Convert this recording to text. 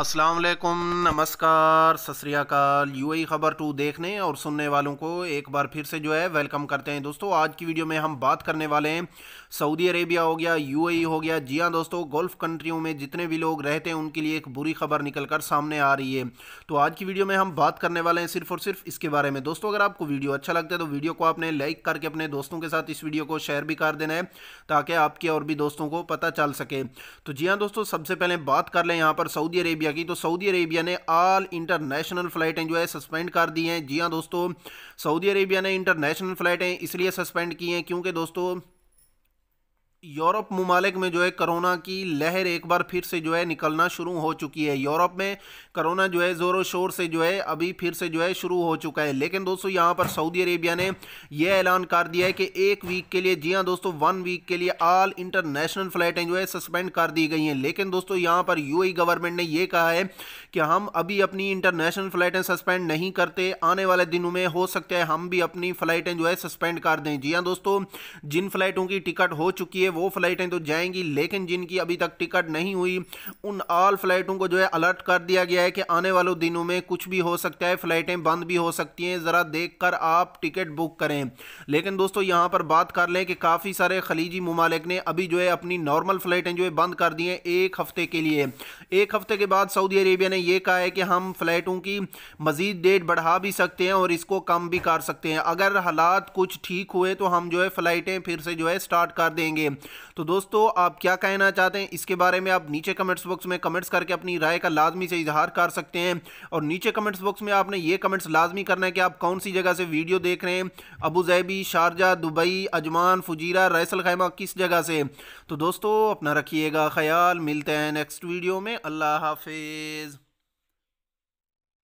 अस्सलाम वालेकुम नमस्कार सत ए ख़बर टू देखने और सुनने वालों को एक बार फिर से जो है वेलकम करते हैं दोस्तों आज की वीडियो में हम बात करने वाले हैं सऊदी अरेबिया हो गया यूएई हो गया जी हाँ दोस्तों गल्फ़ कंट्रियों में जितने भी लोग रहते हैं उनके लिए एक बुरी खबर निकल कर सामने आ रही है तो आज की वीडियो में हम बात करने वाले हैं सिर्फ और सिर्फ इसके बारे में दोस्तों अगर आपको वीडियो अच्छा लगता है तो वीडियो को आपने लाइक करके अपने दोस्तों के साथ इस वीडियो को शेयर भी कर देना है ताकि आपके और भी दोस्तों को पता चल सके तो जी हाँ दोस्तों सबसे पहले बात कर लें यहाँ पर सऊदी अरेबिया अरेबिया की तो सऊदी अरेबिया ने आल इंटरनेशनल फ़्लाइटें जो है सस्पेंड कर दी हैं जी हाँ दोस्तों सऊदी अरेबिया ने इंटरनेशनल फ़्लाइटें इसलिए सस्पेंड की हैं क्योंकि दोस्तों यूरोप ममालिक में जो है करोना की लहर एक बार फिर से जो है निकलना शुरू हो चुकी है यूरोप में करोना जो है ज़ोरों शोर से जो है अभी फिर से जो है शुरू हो चुका है लेकिन दोस्तों यहाँ पर सऊदी अरेबिया ने यह ऐलान कर दिया है कि एक वीक के लिए जी हाँ दोस्तों वन वीक के लिए आल इंटरनेशनल फ़्लाइटें जो है सस्पेंड कर दी गई हैं लेकिन दोस्तों यहाँ पर यू गवर्नमेंट e ने यह कहा है कि हम अभी अपनी इंटरनेशनल फ़्लाइटें सस्पेंड नहीं करते आने वाले दिनों में हो सकता है हम भी अपनी फ़्लाइटें जो है सस्पेंड कर दें जी हाँ दोस्तों जिन फ्लाइटों की टिकट हो चुकी है वो फ़्लाइटें तो जाएंगी लेकिन जिनकी अभी तक टिकट नहीं हुई उन आल फ़्लाइटों को जो है अलर्ट कर दिया गया है कि आने वालों दिनों में कुछ भी हो सकता है फ़्लाइटें बंद भी हो सकती हैं ज़रा देख कर आप टिकट बुक करें लेकिन दोस्तों यहाँ पर बात कर लें कि काफ़ी सारे खलीजी ममालिक ने अभी जो है अपनी नॉर्मल फ़्लाइटें जो है बंद कर दी हैं एक हफ़्ते के लिए एक हफ़्ते के बाद सऊदी अरेबिया ने यह कहा है कि हम फ़्लाइटों की मज़ीद डेट बढ़ा भी सकते हैं और इसको कम भी कर सकते हैं अगर हालात कुछ ठीक हुए तो हम जो है फ़्लाइटें फिर से जो है स्टार्ट कर देंगे तो दोस्तों आप क्या कहना चाहते हैं इसके बारे में आप नीचे कमेंट्स बॉक्स में कमेंट्स करके अपनी राय का लाजमी से इजहार कर सकते हैं और नीचे कमेंट्स बॉक्स में आपने ये कमेंट्स लाजमी करना है कि आप कौन सी जगह से वीडियो देख रहे हैं Abu Dhabi Sharjah Dubai Ajman Fujairah Ras al Khaimah किस जगह से तो दोस्तों अपना रखिएगा ख्याल मिलते हैं नेक्स्ट वीडियो में अल्लाह हाफिज़